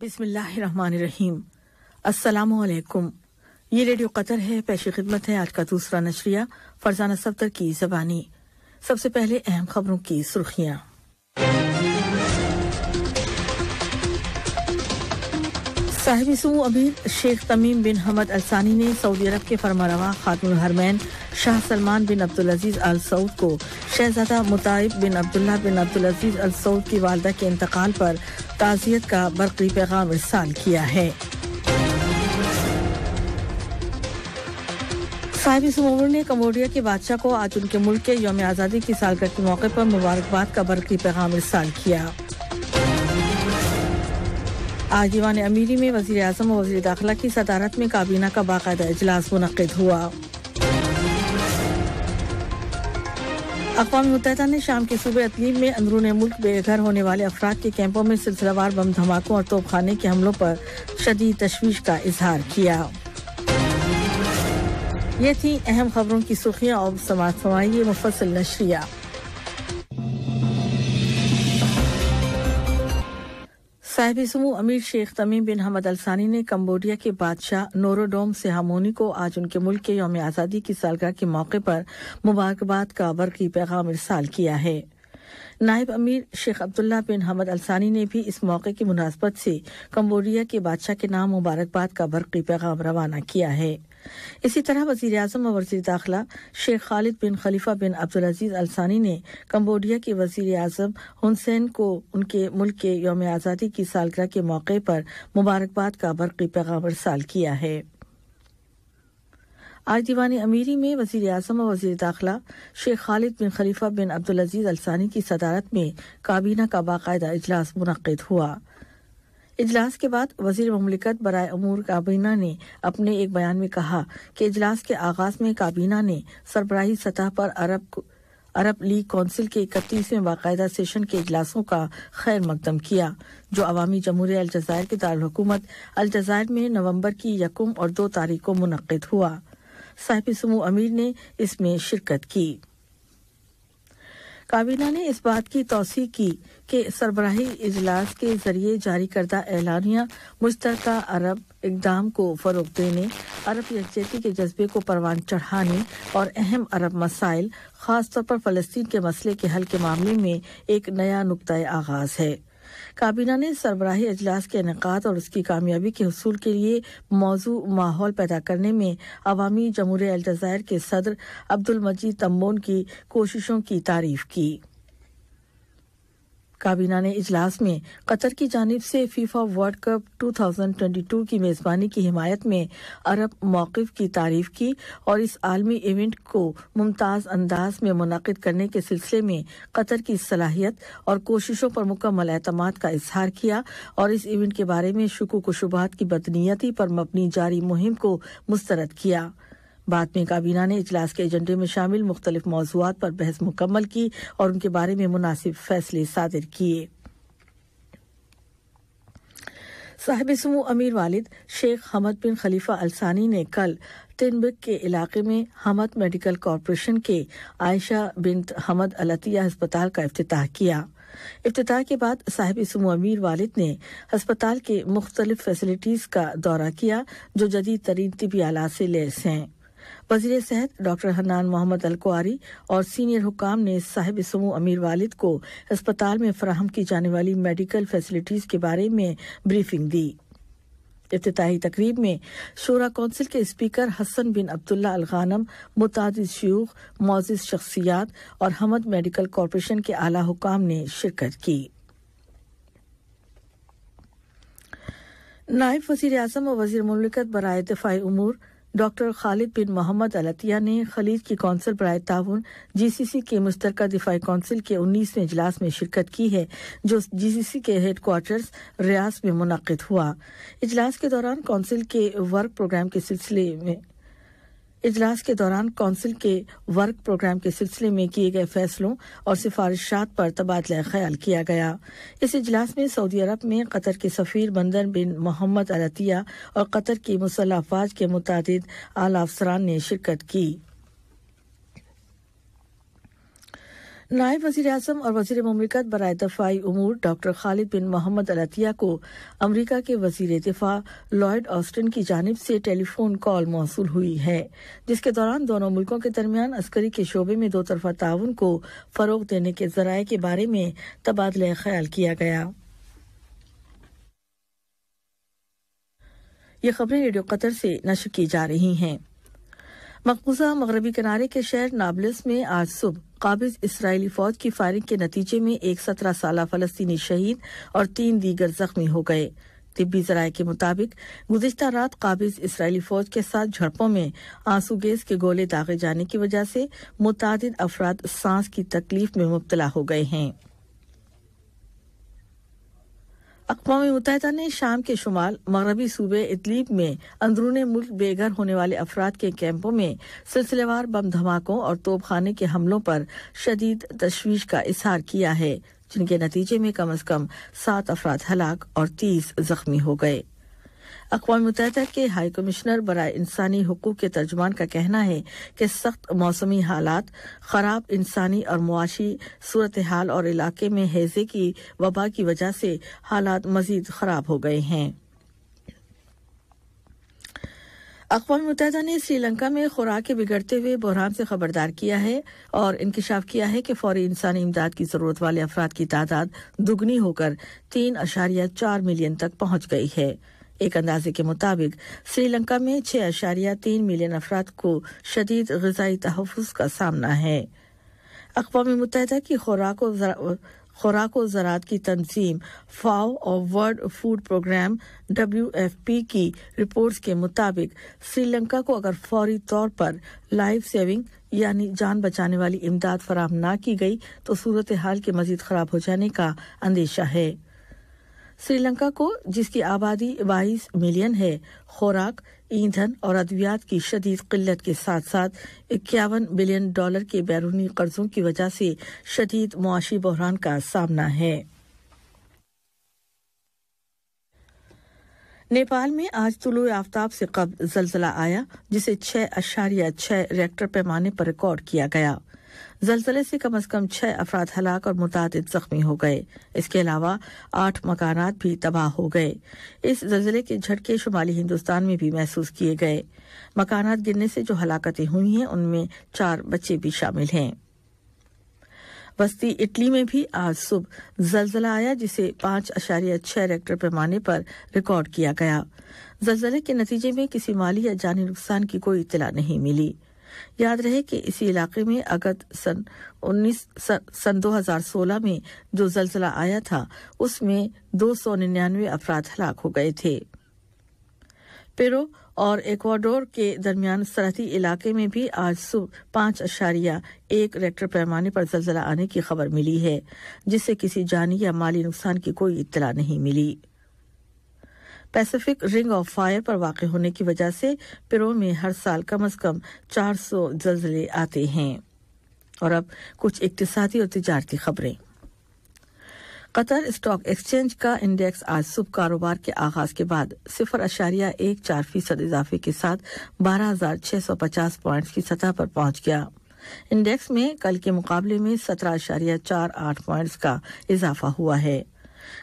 बिस्मिल्लाहिर्रहमानिर्रहीम अस्सलामुअलैकुम ये रेडियो कतर है पेशी खिदमत है आज का दूसरा नशरिया फरजाना सफ्तर की जबानी सबसे पहले अहम खबरों की सुर्खियां साहिब सू अमीर शेख तमीम बिन हमद अलसानी ने सऊदी अरब के फरमारवा खातून हरमैन शाह सलमान बिन अब्दुल अजीज अल सऊद को शहजादा मुताइब बिन अब्दुल्ला बिन अब्दुल अजीज अल सऊद की वालदा के इंतकाल पर ताज़ियत का बरकरी पैगाम इरसाल किया है साहिब समूमर ने कम्बोडिया के बादशाह को आज उनके मुल्क के योम आज़ादी की सालगिरह के मौके पर मुबारकबाद का बरकरी पैगाम इरसाल किया आज दीवान अमीरी में वजी अजम और वजीर दाखिला की सदारत में काबीना का बाकायदा अजलास मुनद हुआ अकवा मुत ने शाम के सुबह अतलीब में अंदरून मुल्क बेघर होने वाले अफराद के कैंपों में सिलसिलावार बम धमाकों और तोपखाने के हमलों पर शदीद तशवीश का इजहार किया ये थी अहम खबरों की सुर्खियाँ और समाज समाई मुफसल नशरिया साहिब समूह अमीर शेख तमीम बिन हमद अलसानी ने कम्बोडिया के बादशाह नोरोडोम सिहामोनी को आज उनके मुल्क के योम आज़ादी की सालगाह के मौके पर मुबारकबाद का बरकी पैगाम इरसाल किया है नायब अमीर शेख अब्दुल्ला बिन हमद अलसानी ने भी इस मौके की मुनासबत से कम्बोडिया के बादशाह के नाम मुबारकबाद का बरकी पैगाम रवाना किया है इसी तरह वज़ी अजम और वजीर दाखिला शेख खालिद बिन खलीफा बिन अब्दुल अजीज़ अलसानी ने कम्बोडिया के वजीर अजम हुसैन को उनके मुल्क के योम आज़ादी की सालगराह के मौके पर मुबारकबाद का बरकी पैगाम अरसाल किया है आज दीवान अमीरी में वज़ी अजम और वजीर दाखिला शेख खालिद बिन खलीफा बिन अब्दुल अजीज़ अलसानी की सदारत में काबीना का बाकायदा इजलास मुनद हुआ इजलास के बाद वजीर ममलिकत बरए अमूर काबीना ने अपने एक बयान में कहा कि इजलास के आगाज में काबीना ने सरबराही सतह पर अरब अरब लीग कौंसिल के इकतीसवें बाकायदा सेशन के अजलासों का खैर मकदम किया जो अवमी जमहूर अलजायर के दारकूमत अलजायर में नवंबर की यकम और दो तारीख को मुनद हुआ साहिब समूह अमीर ने इसमें शिरकत की काबीना ने इस बात की तोसी की कि सरबराही इजलास के जरिए जारी करदा ऐलानिया मुश्तर अरब इकदाम को फ़रोग देने अरब यकजहती के जज्बे को परवान चढ़ाने और अहम अरब मसाइल खासतौर पर फ़लस्तीन के मसले के हल के मामले में एक नया नुकतः आगाज़ है काबीना ने सरबराही अजलास के इनका और उसकी कामयाबी के हसूल के लिए मौजू माहौल पैदा करने में अवामी जमहूर अलजायर के सदर अब्दुल मजीद तम्बोन की कोशिशों की तारीफ की काबीना ने इजलास में कतर की जानब से फीफा वर्ल्ड कप 2022 की मेज़बानी की हिमायत में अरब मौक़ की तारीफ की और इस आलमी इवेंट को मुमताज़ अंदाज में मुनद करने के सिलसिले में कतर की सलाहियत और कोशिशों पर मुकम्मल एतम का इजहार किया और इस इवेंट के बारे में शकूक शुबात की बदनीयती पर मबनी जारी मुहिम को मुस्तरद किया बाद में काबीना ने इजलास के एजेंडे में शामिल मुख्तलिफ मौजूद पर बहस मुकम्मल की और उनके बारे में मुनासिब फैसले सादिर किए साहिब समूह अमीर वालिद शेख हमद बिन खलीफा अलसानी ने कल टिनबिक के इलाके में हमद मेडिकल कॉरपोरेशन के आयशा बिन हमद अलतिया अस्पताल का अफ्ताह किया अफ्ताह के बाद साहिब इसमो अमीर वालिद ने अस्पताल के मुख्तलिफ फैसिलिटीज़ का दौरा किया जो जदीद तरीन तबी आला से लैस हैं वजीर सेहत डॉक्टर हनान मोहम्मद अलकुआरी और सीनियर हुकाम ने साहिब समू अमीर वालिद को अस्पताल में फराहम की जाने वाली मेडिकल फैसिलिटीज़ के बारे में ब्रीफिंग दी अफ्ताही तकरीब में शोरा कौंसिल के speaker Hassan bin Abdullah Alghanim मुतद शयूख मोज़ शख्सियात और हमद मेडिकल कॉरपोरेशन के आला हुकाम ने शिरकत की नायब वजीर अजम और वजी मुमलिकत बरए दफाई अमूर doctor Khalid bin Mohammed Alattiyah ने खलीज की कौंसिल बरए ताउन सी के मुश्तर दिफाई कौंसिल के उन्नीसवें इजलास में शिरकत की है जो जी सी सी के हेड क्वार्टर्स रियाज में मुनद हुआ इजलास के दौरान कौंसिल के वर्क प्रोग्राम के सिलसिले में इजलास के दौरान कौंसिल के वर्क प्रोग्राम के सिलसिले में किए गए फैसलों और सिफारिशात पर तबादला ख्याल किया गया इस इजलास में सऊदी अरब में कतर के सफ़ीर बंदर बिन मोहम्मद अलतिया और कतर की मुसल अफवाज के मुतद आला अफसरान ने शिरकत की नायब वजीर अजम और वजीर ममलिकत बरए दफाई अमूर doctor Khalid bin Mohammed Alattiyah को अमरीका के वजीर दिफा लॉयड ऑस्टिन की जानब से टेलीफोन कॉल मौसू हुई है जिसके दौरान दोनों मुल्कों के दरमियान अस्करी के शोबे में दो तरफा ताउन को फ़रोग देने के जराये के बारे में तबादला ख्याल किया गया ये खबरें रेडियो कतर से नशर की जा रही हैं मकबूजा मगरबी किनारे के शहर नाबलिस में आज सुबह काबिज इसराइली फौज की फायरिंग के नतीजे में एक सत्रह साल फलस्तीनी शहीद और तीन दीगर जख्मी हो गए तिब्बी जराये के मुताबिक गुजशत रात काबिज इसराइली फौज के साथ झड़पों में आंसू गैस के गोले दागे जाने की वजह से मुतद अफराद सांस की तकलीफ में मुबतला हो गए हैं अकवा मुतहदा ने शाम के शुमाल मगरबी सूबे इतलीब में अंदरून मुल्क बेघर होने वाले अफराद के कैंपों में सिलसिलेवार बम धमाकों और तोपखाने के हमलों पर शदीद तशवीश का इजहार किया है जिनके नतीजे में कम अज कम सात अफराद हलाक और तीस जख्मी हो गए अकवा मुतहदा के हाई कमिश्नर बरए इंसानी हकूक के तर्जमान का कहना है कि सख्त मौसमी हालात खराब इंसानी और मुआशी सूरत हाल और इलाके में हैजे की वबा की वजह से हालात मजीद खराब हो गए हैं अकवा मुतहदा ने श्रीलंका में खुराक के बिगड़ते हुए बहरान से खबरदार किया है और इंकशाफ किया है कि फौरी इंसानी इमदाद की जरूरत वाले अफराद की तादाद दुगनी होकर तीन अशारिया चार मिलियन तक पहुंच गई है एक अंदाजे के मुताबिक श्रीलंका में छह अशारिया तीन मिलियन अफराद को शदीद गजाई तहफ़ का सामना है अकवा मुतहदा की खुराक खुराक ज़रात की तंजीम फाओ और world food programme W F P की रिपोर्ट के मुताबिक श्रीलंका को अगर फौरी तौर पर लाइफ सेविंग यानी जान बचाने वाली इमदाद फराम न की गई तो सूरत हाल के मजीद खराब हो जाने का अंदेशा है श्रीलंका को जिसकी आबादी 22 मिलियन है खुराक ईंधन और अद्वियात की शदीद किल्लत के साथ साथ इक्यावन बिलियन डॉलर के बैरूनी कर्जों की वजह से शदीद मुआशी बहरान का सामना है नेपाल में आज तुलु आफ्ताब से कब जलजला आया जिसे छह अशारिया छह रेक्टर पैमाने पर रिकॉर्ड किया गया जलजले से कम अज कम छह अफराद हलाक और मुताद जख्मी हो गए इसके अलावा आठ मकान भी तबाह हो गए इस जलजिले के झटके शुमाली हिंदुस्तान में भी महसूस किए गए मकान गिरने से जो हलाकते हुई हैं उनमें चार बच्चे भी शामिल हैं बस्ती इटली में भी आज सुबह जलजला आया जिसे पांच अशारिया छह रेक्टर पैमाने पर रिकॉर्ड किया गया जलजले के नतीजे में किसी माली या जानी नुकसान की कोई इतला नहीं मिली याद रहे कि इसी इलाके में अगत सन उन्नीस सन 2016 में जो जलसला आया था उसमें 299 अफराद हलाक हो गए थे पेरो और एक्वाडोर के दरमियान सरहदी इलाके में भी आज सुबह पांच अशारिया एक रेक्टर पैमाने पर जलजला आने की खबर मिली है जिससे किसी जानी या माली नुकसान की कोई इतला नहीं मिली पैसिफिक रिंग ऑफ फायर पर वाक़ होने की वजह से पेरो में हर साल कम अज कम चार सौ जल्जले आते हैं और अब कुछ इकतसादी और तजारती खबरें कतर स्टॉक एक्सचेंज का इंडेक्स आज सुबह कारोबार के आगाज के बाद सिफर अशारिया एक चार फीसद इजाफे के साथ बारह हजार छह सौ पचास प्वाइंट्स की सतह पर पहुंच गया इंडेक्स में कल के मुकाबले में सत्रह अशारिया चार आठ प्वाइंट्स का इजाफा हुआ है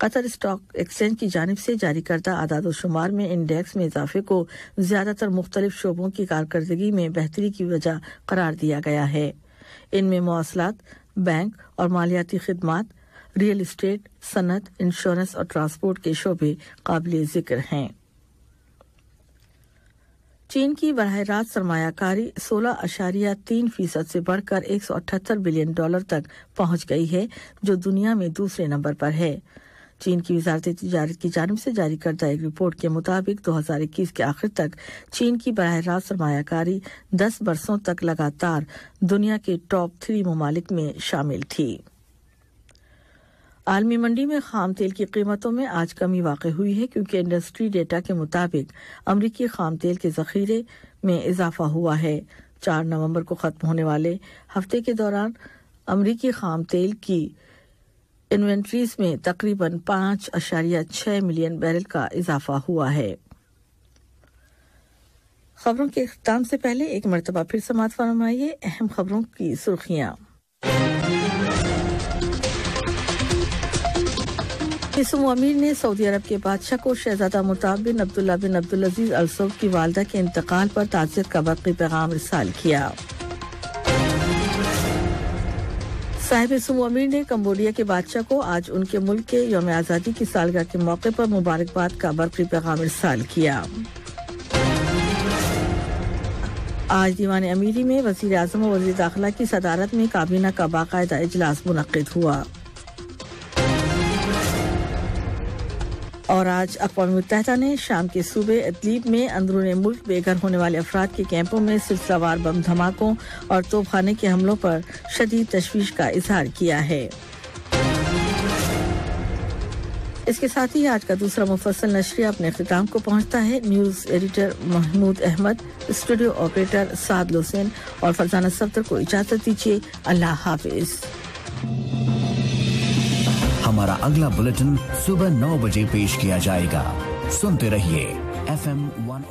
कतर स्टॉक एक्सचेंज की जानब से जारी करदा आदाद शुमार में इंडेक्स में इजाफे को ज़्यादातर मुख्तलिफ शोबों की कारकर्दगी में बेहतरी की वजह करार दिया गया है इनमें मौसलात बैंक और मालियाती खदमात रियल इस्टेट सनत इंश्योरेंस और ट्रांसपोर्ट के शोबे काबिल जिक्र हैं चीन की बरह रास्त सरमाकारी सोलह अशारिया तीन फीसद से बढ़कर एक सौ अठहत्तर बिलियन डॉलर तक पहुंच गई है जो दुनिया में दूसरे नंबर पर है चीन की वजारत तजारत की जानब से जारी करदा एक रिपोर्ट के मुताबिक 2021 के आखिर तक चीन की बरह रात सरमाकारी दस बरसों तक लगातार दुनिया के टॉप थ्री ममालिक में शामिल थी आलमी मंडी में खाम तेल की कीमतों में आज कमी वाक़ हुई है क्योंकि इंडस्ट्री डेटा के मुताबिक अमरीकी खाम तेल के जखीरे में इजाफा हुआ है चार नवंबर को ख़त्म होने वाले हफ्ते के दौरान अमरीकी खाम तेल की इन्वेंट्रीज में तकरीबन पांच अशारिया छह मिलियन बैरल का इजाफा हुआ है खबरों के अख्ताम से पहले एक मरतबा फिर समात फरमाइए अहम खबरों की सुर्खियाँ किसुम अमीर ने सऊदी अरब के बादशाह को शहजादा मुताब बिन अब्दुल्ला बिन अब्दुल अजीज अलसौद की वालदा के इंतकाल पर ताजियत का वक्ती पैगाम रिसाल किया साहिब सुम अमीर ने कम्बोडिया के बादशाह को आज उनके मुल्क के योम आज़ादी की सालगा के मौके पर मुबारकबाद का बरफी पैगाम इरसाल किया आज दीवान अमीरी में वजीर अजम और वजी दाखिला की सदारत में काबीना का बाकायदा इजलास मुनद हुआ और आज अकवा मुतहदा ने शाम के सूबे अदलीब में अंदरून मुल्क बेघर होने वाले अफराद के कैंपों में सिलसिलावार बम धमाकों और तोपखाने के हमलों पर शदीद तशवीश का इजहार किया है इसके साथ ही आज का दूसरा मुफसल नशरिया अपने अख्ताम को पहुंचता है news editor Mahmood Ahmed studio operator Saad Hussain और फरजाना सफ्तर को इजाजत दीजिए अल्लाह हाफिज़ हमारा अगला बुलेटिन सुबह नौ बजे पेश किया जाएगा सुनते रहिए एफ एम वन